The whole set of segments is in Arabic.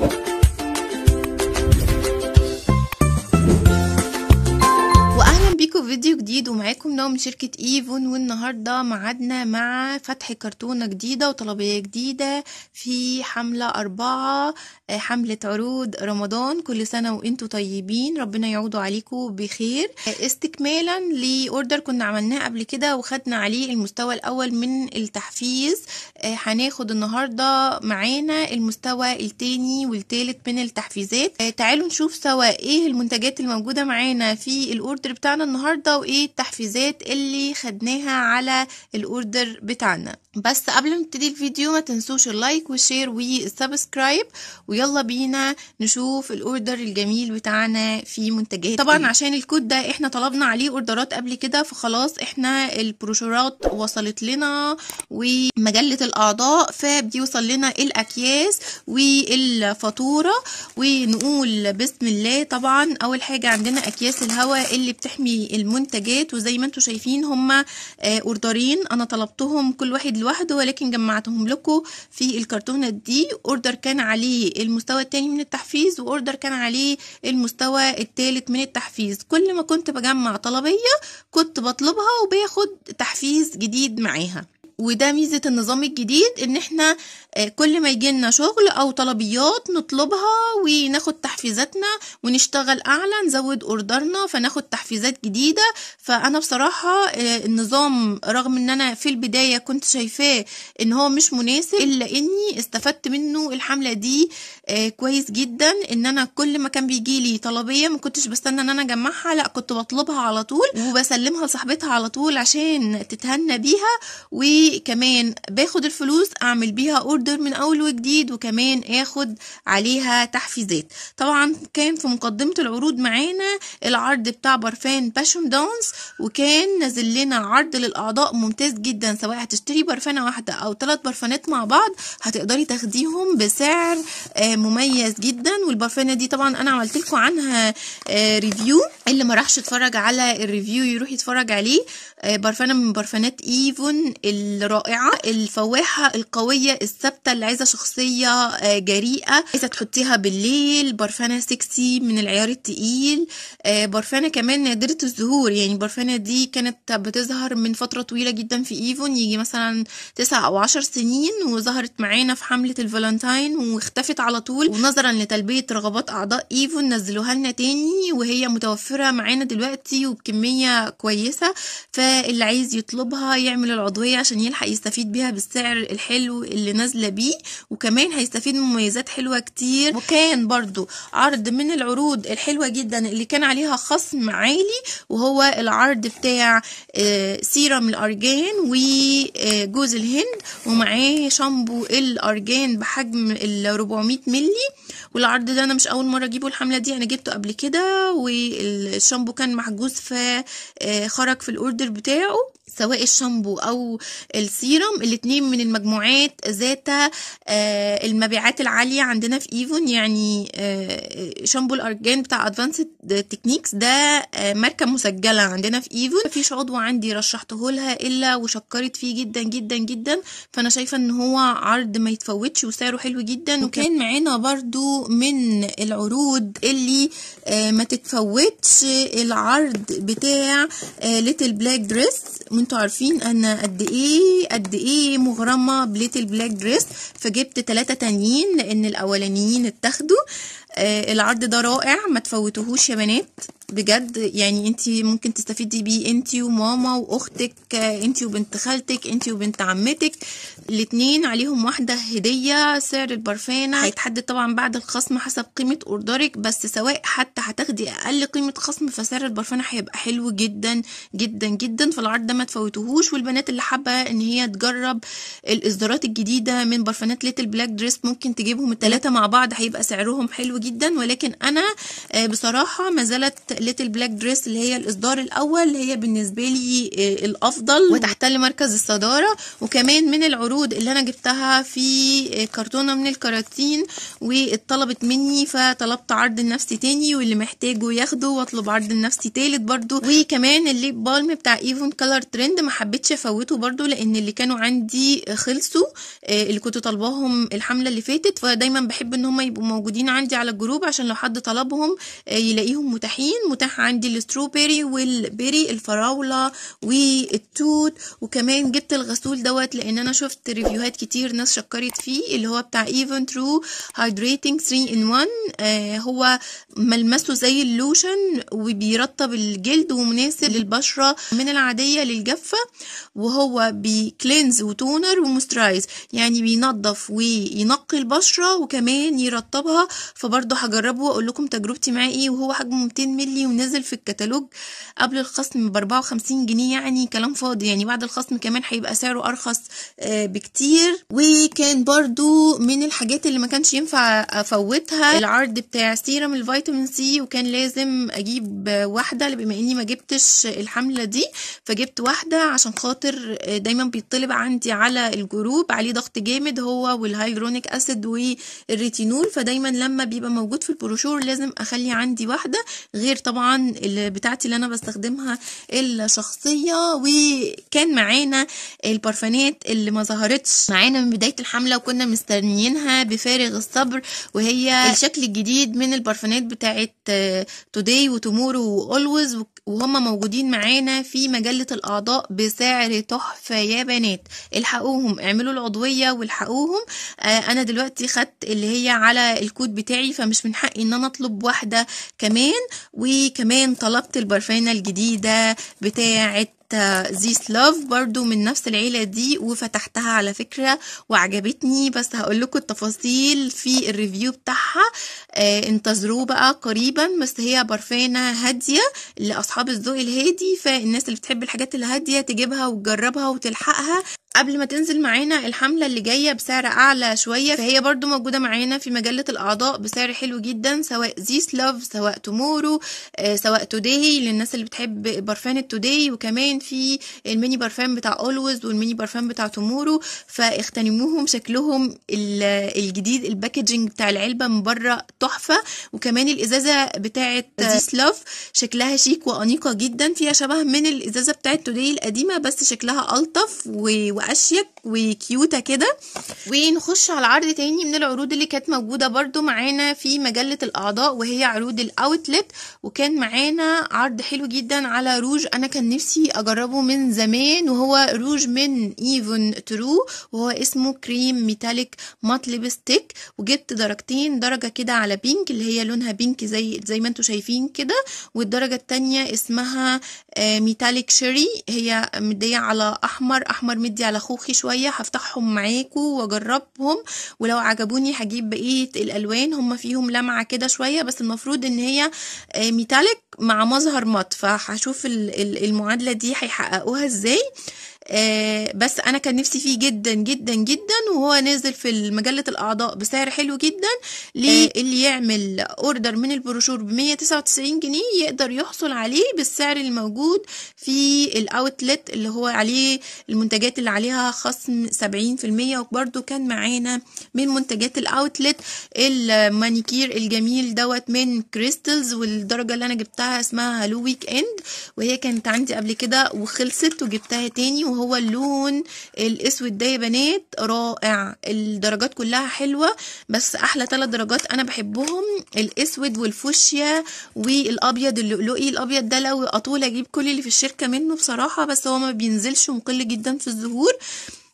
Thank you. فيديو جديد ومعاكم نوم من شركة ايفون والنهاردة معادنا مع فتح كرتونة جديدة وطلبية جديدة في حملة أربعة آه، حملة عروض رمضان كل سنة وانتو طيبين ربنا يعودوا عليكم بخير آه، استكمالا لأوردر كنا عملناه قبل كده وخدنا عليه المستوى الأول من التحفيز آه، هناخد النهاردة معانا المستوى التاني والتالت من التحفيزات تعالوا نشوف سوا ايه المنتجات الموجودة معانا في الأوردر بتاعنا النهاردة النهاردة وإيه التحفيزات اللي خدناها على الأوردر بتاعنا بس قبل ما نبتدي الفيديو ما تنسوش اللايك والشير والسبسكرايب ويلا بينا نشوف الاوردر الجميل بتاعنا في منتجات طبعا عشان الكود ده احنا طلبنا عليه اوردرات قبل كده فخلاص احنا البروشورات وصلت لنا ومجله الاعضاء فبيوصل لنا الاكياس والفاتوره ونقول بسم الله طبعا اول حاجه عندنا اكياس الهواء اللي بتحمي المنتجات وزي ما انتم شايفين هما آه، اوردرين انا طلبتهم كل واحد لوحده ولكن جمعتهم لكم في الكرتونة دي اوردر كان عليه المستوى التاني من التحفيز واوردر كان عليه المستوى التالت من التحفيز كل ما كنت بجمع طلبية كنت بطلبها وباخد تحفيز جديد معاها وده ميزة النظام الجديد ان احنا آه، كل ما يجي لنا شغل او طلبيات نطلبها وناخد تحفيزاتنا ونشتغل اعلى نزود اوردرنا فناخد تحفيزات جديده فانا بصراحه آه، النظام رغم ان انا في البدايه كنت شايفاه ان هو مش مناسب الا اني استفدت منه الحمله دي آه، كويس جدا ان انا كل ما كان بيجي لي طلبيه ما كنتش بستنى ان انا اجمعها لا كنت بطلبها على طول وبسلمها لصاحبتها على طول عشان تتهنى بيها وكمان باخد الفلوس اعمل بيها اوردر اوردر من اول وجديد وكمان اخد عليها تحفيزات طبعا كان في مقدمة العروض معانا العرض بتاع برفان باشون دانس وكان نازل لنا عرض للاعضاء ممتاز جدا سواء هتشتري برفانة واحدة او ثلاث برفانات مع بعض هتقدري تاخديهم بسعر آه، مميز جدا والبرفانة دي طبعا انا عملت لكم عنها ريفيو آه، اللي ما راحش اتفرج على الريفيو يروح يتفرج عليه آه، برفانة من برفانات ايفون الرائعة الفواحة القوية السبب ثابته اللي عايزه شخصيه آه، جريئه عايزه تحطيها بالليل برفانه سكسي من العيار التقيل آه، برفانه كمان نادره الظهور يعني برفانة دي كانت بتظهر من فتره طويله جدا في ايفون يجي مثلا تسع او عشر سنين وظهرت معانا في حمله الفالنتاين واختفت على طول ونظرا لتلبيه رغبات اعضاء ايفون نزلوها لنا تاني وهي متوفره معانا دلوقتي وبكميه كويسه فاللي عايز يطلبها يعمل العضويه عشان يلحق يستفيد بيها بالسعر الحلو اللي نزل نازله بيه وكمان هيستفيد من مميزات حلوه كتير وكان برضو عرض من العروض الحلوه جدا اللي كان عليها خصم عالي وهو العرض بتاع آه، سيرم الارجان وجوز آه، الهند ومعاه شامبو الارجان بحجم ال 400 مللي والعرض ده انا مش اول مره اجيبه الحمله دي انا جبته قبل كده والشامبو كان محجوز فخرج آه، في الاوردر بتاعه سواء الشامبو او السيرم الاتنين من المجموعات ذات آه، المبيعات العالية عندنا في ايفون يعني آه، شامبو الارجان بتاع ادفانسد تكنيكس ده آه، ماركة مسجلة عندنا في ايفون مفيش عضو عندي رشحته لها الا وشكرت فيه جدا جدا جدا فانا شايفة ان هو عرض ما يتفوتش وسعره حلو جدا وكان معانا برضو من العروض اللي ما تتفوتش العرض بتاع ليتل بلاك دريس وانتوا عارفين انا قد ايه قد ايه مغرمه بليتل بلاك دريس فجبت ثلاثه تانيين لان الاولانيين اتاخدوا آه العرض ده رائع ما تفوتوهوش يا بنات بجد يعني انت ممكن تستفيدي بيه انت وماما واختك انت وبنت خالتك انت وبنت عمتك الاتنين عليهم واحده هديه سعر البرفانه هيتحدد طبعا بعد الخصم حسب قيمه اوردرك بس سواء حتى هتاخدي اقل قيمه خصم فسعر البرفانه هيبقى حلو جدا جدا جدا فالعرض ده ما تفوتوهوش والبنات اللي حابه ان هي تجرب الاصدارات الجديده من برفانات ليتل بلاك دريس ممكن تجيبهم الثلاثه مع بعض هيبقى سعرهم حلو جدا ولكن انا آه، بصراحه ما زالت ليتل بلاك دريس اللي هي الاصدار الاول اللي هي بالنسبه لي آه، الافضل وتحتل مركز الصداره وكمان من العروض اللي انا جبتها في آه، كرتونه من الكراتين واتطلبت مني فطلبت عرض لنفسي تاني واللي محتاجه ياخده واطلب عرض لنفسي تالت برده وكمان الليب بالم بتاع ايفون كلر ترند ما حبيتش افوته برده لان اللي كانوا عندي آه، خلصوا اللي كنت طالباهم الحمله اللي فاتت فدايما بحب ان هم يبقوا موجودين عندي على الجروب عشان لو حد طلبهم يلاقيهم متاحين متاح عندي الستروبيري والبيري الفراوله والتوت وكمان جبت الغسول دوت لان انا شفت ريفيوهات كتير ناس شكرت فيه اللي هو بتاع ايفن ترو هايدريتنج 3 ان 1 هو ملمسه زي اللوشن وبيرطب الجلد ومناسب للبشره من العاديه للجافه وهو بكلينز وتونر ومسترايز يعني بينظف وينقي البشره وكمان يرطبها فبرضه هجربه واقول لكم تجربتي معاه ايه وهو حجمه 200 ملي غالي ونزل في الكتالوج قبل الخصم ب 54 جنيه يعني كلام فاضي يعني بعد الخصم كمان هيبقى سعره ارخص آه، بكتير وكان برضو من الحاجات اللي ما كانش ينفع افوتها العرض بتاع سيرم الفيتامين سي وكان لازم اجيب واحده بما اني ما جبتش الحمله دي فجبت واحده عشان خاطر آه، دايما بيطلب عندي على الجروب عليه ضغط جامد هو والهايلورونيك اسيد والريتينول فدايما لما بيبقى موجود في البروشور لازم اخلي عندي واحده غير غير طبعا اللي بتاعتي اللي انا بستخدمها الشخصيه وكان معانا البارفانات اللي ما ظهرتش معانا من بدايه الحمله وكنا مستنيينها بفارغ الصبر وهي الشكل الجديد من البارفانات بتاعت توداي وتومورو والويز وهم موجودين معانا في مجلة الأعضاء بسعر تحفة يا بنات الحقوهم اعملوا العضوية والحقوهم آه أنا دلوقتي خدت اللي هي على الكود بتاعي فمش من حقي إن أنا أطلب واحدة كمان وكمان طلبت البرفانة الجديدة بتاعت زيس لوف برضو من نفس العيلة دي وفتحتها على فكرة وعجبتني بس هقول لكم التفاصيل في الريفيو بتاعها آه انتظروه بقى قريبا بس هي برفانة هادية لأصحاب الذوق الهادي فالناس اللي بتحب الحاجات الهادية تجيبها وتجربها وتلحقها قبل ما تنزل معانا الحملة اللي جاية بسعر أعلى شوية فهي برضو موجودة معانا في مجلة الأعضاء بسعر حلو جدا سواء زيس لاف سواء تومورو آه، سواء توداي للناس اللي بتحب برفان التوداي وكمان في الميني برفان بتاع أولويز والميني برفان بتاع تومورو فاغتنموهم شكلهم الجديد الباكجينج بتاع العلبة من بره تحفة وكمان الإزازة بتاعة زيس لاف شكلها شيك وأنيقة جدا فيها شبه من الإزازة بتاعة توداي القديمة بس شكلها ألطف و واشيك وكيوته كده ونخش على عرض تاني من العروض اللي كانت موجوده برضو معانا في مجله الاعضاء وهي عروض الاوتلت وكان معانا عرض حلو جدا على روج انا كان نفسي اجربه من زمان وهو روج من ايفون ترو وهو اسمه كريم ميتاليك مات ليبستيك وجبت درجتين درجه كده على بينك اللي هي لونها بينك زي زي ما انتم شايفين كده والدرجه التانية اسمها آه، ميتاليك شيري هي مديه على احمر احمر مدي على خوخي شوية هفتحهم معاكوا واجربهم ولو عجبوني هجيب بقية الالوان هما فيهم لمعة كده شوية بس المفروض ان هي ميتاليك آه، مع مظهر مط فهشوف المعادلة دي هيحققوها ازاي آه، بس انا كان نفسي فيه جدا جدا جدا وهو نازل في مجله الاعضاء بسعر حلو جدا آه. للي يعمل اوردر من البروشور ب 199 جنيه يقدر يحصل عليه بالسعر الموجود في الاوتلت اللي هو عليه المنتجات اللي عليها خصم 70% وبرده كان معانا من منتجات الاوتلت المانيكير الجميل دوت من كريستلز والدرجه اللي انا جبتها اسمها هالو ويك اند وهي كانت عندي قبل كده وخلصت وجبتها تاني وهو هو اللون الاسود ده يا بنات رائع الدرجات كلها حلوه بس احلى ثلاث درجات انا بحبهم الاسود والفوشيا والابيض اللؤلؤي الابيض ده لو اطول اجيب كل اللي في الشركه منه بصراحه بس هو ما بينزلش ومقل جدا في الزهور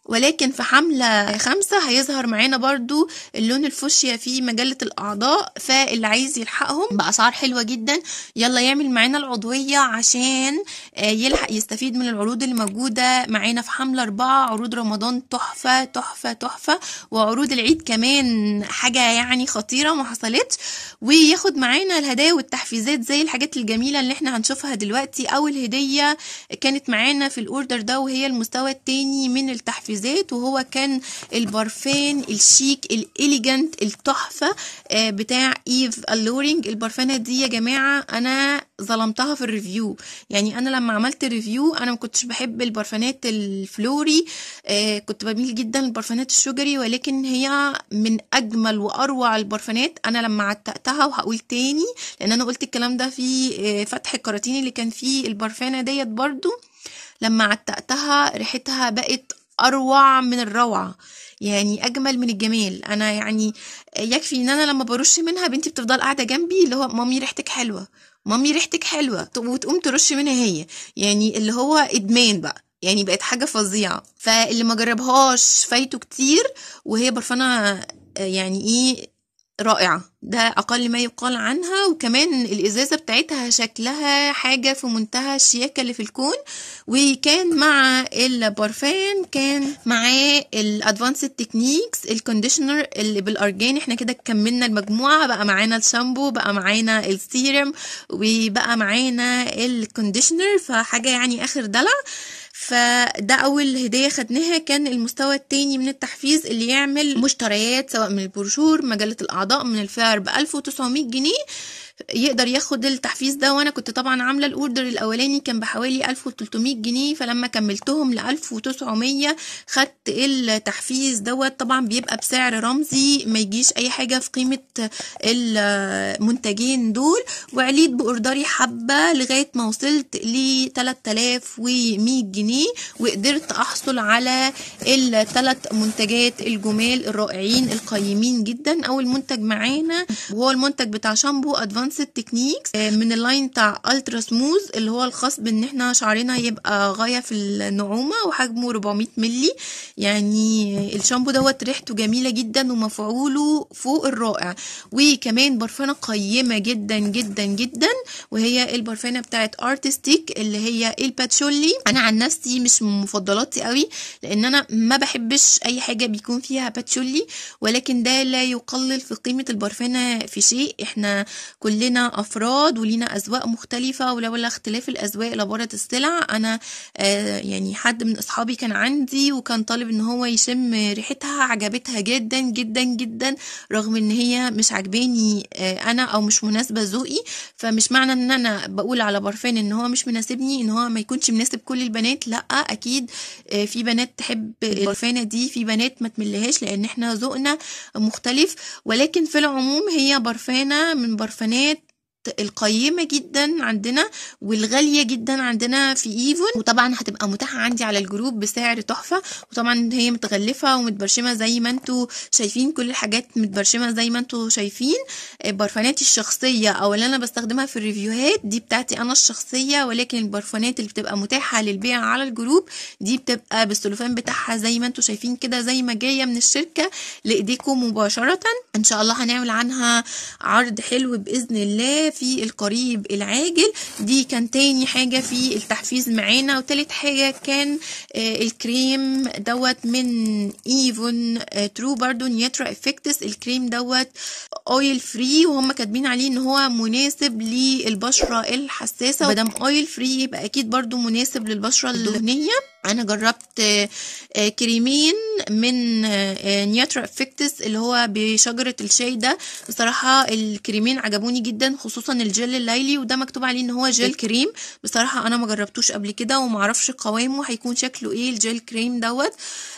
ولكن في حملة خمسة هيظهر معانا برضو اللون الفوشيا في مجلة الأعضاء فاللي عايز يلحقهم بأسعار حلوة جدا يلا يعمل معانا العضوية عشان آه، يلحق يستفيد من العروض اللي موجودة معانا في حملة أربعة عروض رمضان تحفة تحفة تحفة وعروض العيد كمان حاجة يعني خطيرة ما حصلتش وياخد معانا الهدايا والتحفيزات زي الحاجات الجميلة اللي احنا هنشوفها دلوقتي أول هدية كانت معانا في الأوردر ده وهي المستوى التاني من التحفيزات زيت وهو كان البرفان الشيك الاليجنت التحفه آه، بتاع ايف اللورينج البرفانه دي يا جماعه انا ظلمتها في الريفيو يعني انا لما عملت الريفيو انا ما كنتش بحب البرفانات الفلوري آه، كنت بميل جدا للبرفانات الشجري ولكن هي من اجمل واروع البرفانات انا لما عتقتها وهقول تاني لان انا قلت الكلام ده في آه، فتح الكراتين اللي كان فيه البرفانه ديت برضو لما عتقتها ريحتها بقت اروع من الروعه يعني اجمل من الجمال انا يعني يكفي ان انا لما برش منها بنتي بتفضل قاعده جنبي اللي هو مامي ريحتك حلوه مامي ريحتك حلوه وتقوم ترش منها هي يعني اللي هو ادمان بقى يعني بقت حاجه فظيعه فاللي ما جربهاش فايته كتير وهي برفانه آه، يعني ايه رائعة ده أقل ما يقال عنها وكمان الإزازة بتاعتها شكلها حاجة في منتهى الشياكة اللي في الكون وكان مع البارفان كان معاه الأدفانس تكنيكس الكونديشنر اللي بالأرجان احنا كده كملنا المجموعة بقى معانا الشامبو بقى معانا السيرم وبقى معانا الكونديشنر فحاجة يعني آخر دلع فده اول هديه خدناها كان المستوى التاني من التحفيز اللي يعمل مشتريات سواء من البروشور مجله الاعضاء من الفعر ب 1900 جنيه يقدر ياخد التحفيز ده وانا كنت طبعا عامله الاوردر الاولاني كان بحوالي 1300 جنيه فلما كملتهم ل 1900 خدت التحفيز دوت طبعا بيبقى بسعر رمزي ما يجيش اي حاجه في قيمه المنتجين دول وعليت باوردري حبه لغايه ما وصلت ل 3100 جنيه وقدرت احصل على الثلاث منتجات الجمال الرائعين القيمين جدا اول منتج معانا وهو المنتج بتاع شامبو ادفانس سانست آه، تكنيكس من اللاين بتاع الترا سموز اللي هو الخاص بان احنا شعرنا يبقى غايه في النعومه وحجمه 400 مللي يعني الشامبو دوت ريحته جميله جدا ومفعوله فوق الرائع وكمان برفانه قيمه جدا جدا جدا وهي البرفانه بتاعت ارتستيك اللي هي الباتشولي انا عن نفسي مش من مفضلاتي قوي لان انا ما بحبش اي حاجه بيكون فيها باتشولي ولكن ده لا يقلل في قيمه البرفانه في شيء احنا كل كلنا افراد ولينا اذواق مختلفه ولولا اختلاف الاذواق لبارت السلع انا آه، يعني حد من اصحابي كان عندي وكان طالب ان هو يشم ريحتها عجبتها جدا جدا جدا رغم ان هي مش عجباني آه، انا او مش مناسبه ذوقي فمش معنى ان انا بقول على برفان ان هو مش مناسبني ان هو ما يكونش مناسب كل البنات لا اكيد آه، في بنات تحب البرفانه دي في بنات ما تملهاش لان احنا ذوقنا مختلف ولكن في العموم هي برفانه من برفانات القيمة جدا عندنا والغالية جدا عندنا في ايفون وطبعا هتبقى متاحة عندي على الجروب بسعر تحفة وطبعا هي متغلفة ومتبرشمة زي ما انتوا شايفين كل الحاجات متبرشمة زي ما انتوا شايفين آه، برفاناتي الشخصية او اللي انا بستخدمها في الريفيوهات دي بتاعتي انا الشخصية ولكن البرفانات اللي بتبقى متاحة للبيع على الجروب دي بتبقى بالسلوفان بتاعها زي ما انتوا شايفين كده زي ما جاية من الشركة لايديكم مباشرة ان شاء الله هنعمل عنها عرض حلو باذن الله في القريب العاجل دي كان تاني حاجة في التحفيز معانا وتالت حاجة كان آه، الكريم دوت من ايفون آه، ترو برضو نيترا افكتس الكريم دوت اويل فري وهم كاتبين عليه ان هو مناسب للبشرة الحساسة مادام اويل فري يبقى اكيد برضو مناسب للبشرة الدهنية انا جربت آه، كريمين من نياترا افكتس اللي هو بشجرة الشاي ده بصراحة الكريمين عجبوني جدا خصوصا خصوصا الجل الليلي وده مكتوب عليه ان هو جل كريم بصراحه انا ما جربتوش قبل كده ومعرفش قوامه هيكون شكله ايه الجل كريم دوت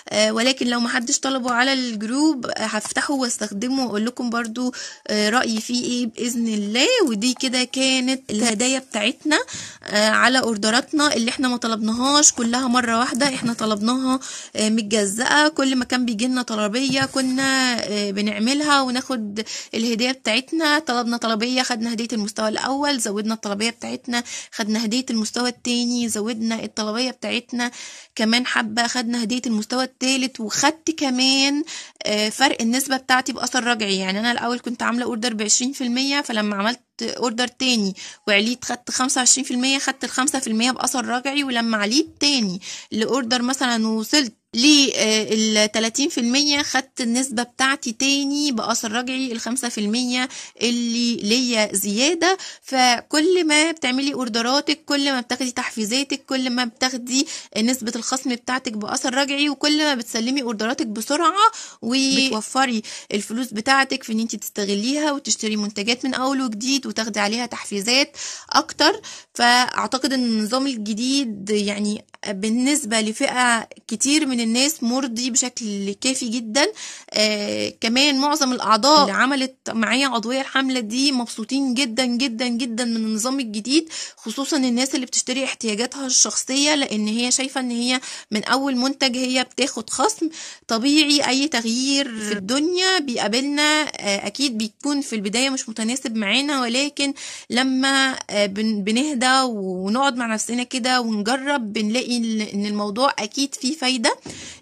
آه ولكن لو محدش طلبه على الجروب آه، هفتحه واستخدمه واقول لكم برده آه رايي فيه ايه باذن الله ودي كده كانت الهدايا بتاعتنا آه على اوردراتنا اللي احنا ما طلبناهاش كلها مره واحده احنا طلبناها آه متجزأه كل ما كان بيجي لنا طلبيه كنا آه بنعملها وناخد الهديه بتاعتنا طلبنا طلبيه خدنا هديه هدية المستوى الأول زودنا الطلبية بتاعتنا خدنا هدية المستوى التاني زودنا الطلبية بتاعتنا كمان حبة خدنا هدية المستوى التالت وخدت كمان آه، فرق النسبة بتاعتي بأثر رجعي يعني أنا الأول كنت عاملة أوردر بعشرين في المية فلما عملت أوردر تاني وعليت خدت خمسة وعشرين في المية خدت الخمسة في المية بأثر رجعي ولما عليت تاني لأوردر مثلا وصلت لل 30% آه، خدت النسبة بتاعتي تاني بأثر رجعي ال 5% اللي ليا زيادة فكل ما بتعملي اوردراتك كل ما بتاخدي تحفيزاتك كل ما بتاخدي نسبة الخصم بتاعتك بأثر رجعي وكل ما بتسلمي اوردراتك بسرعة وتوفري الفلوس بتاعتك في ان انت تستغليها وتشتري منتجات من اول وجديد وتاخدي عليها تحفيزات اكتر فاعتقد ان النظام الجديد يعني بالنسبة لفئة كتير من الناس مرضي بشكل كافي جدا آه كمان معظم الأعضاء اللي عملت معايا عضوية الحملة دي مبسوطين جدا جدا جدا من النظام الجديد خصوصا الناس اللي بتشتري احتياجاتها الشخصية لأن هي شايفة إن هي من أول منتج هي بتاخد خصم طبيعي أي تغيير في الدنيا بيقابلنا آه أكيد بيكون في البداية مش متناسب معانا ولكن لما آه بنهدى ونقعد مع نفسنا كده ونجرب بنلاقي هتلاقي ان الموضوع اكيد فيه فايده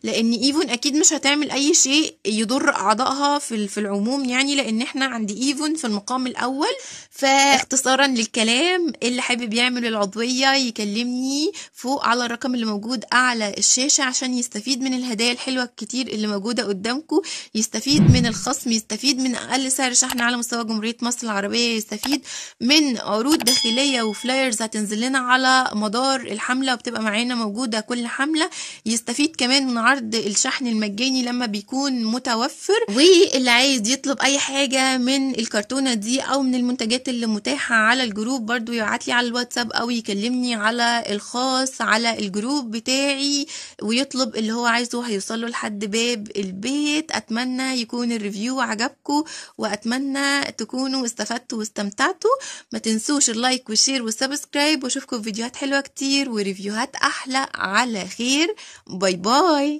لان ايفون اكيد مش هتعمل اي شيء يضر اعضائها في في العموم يعني لان احنا عند ايفون في المقام الاول فاختصارا للكلام إيه اللي حابب يعمل العضويه يكلمني فوق على الرقم اللي موجود اعلى الشاشه عشان يستفيد من الهدايا الحلوه الكتير اللي موجوده قدامكم يستفيد من الخصم يستفيد من اقل سعر شحن على مستوى جمهوريه مصر العربيه يستفيد من عروض داخليه وفلايرز هتنزل لنا على مدار الحمله وبتبقى معانا موجودة كل حملة يستفيد كمان من عرض الشحن المجاني لما بيكون متوفر واللي عايز يطلب أي حاجة من الكرتونة دي أو من المنتجات اللي متاحة على الجروب برضو يبعت لي على الواتساب أو يكلمني على الخاص على الجروب بتاعي ويطلب اللي هو عايزه هيوصله لحد باب البيت أتمنى يكون الريفيو عجبكم وأتمنى تكونوا استفدتوا واستمتعتوا ما تنسوش اللايك والشير والسبسكرايب واشوفكم في فيديوهات حلوة كتير وريفيوهات أحلى أحلى على خير باي باي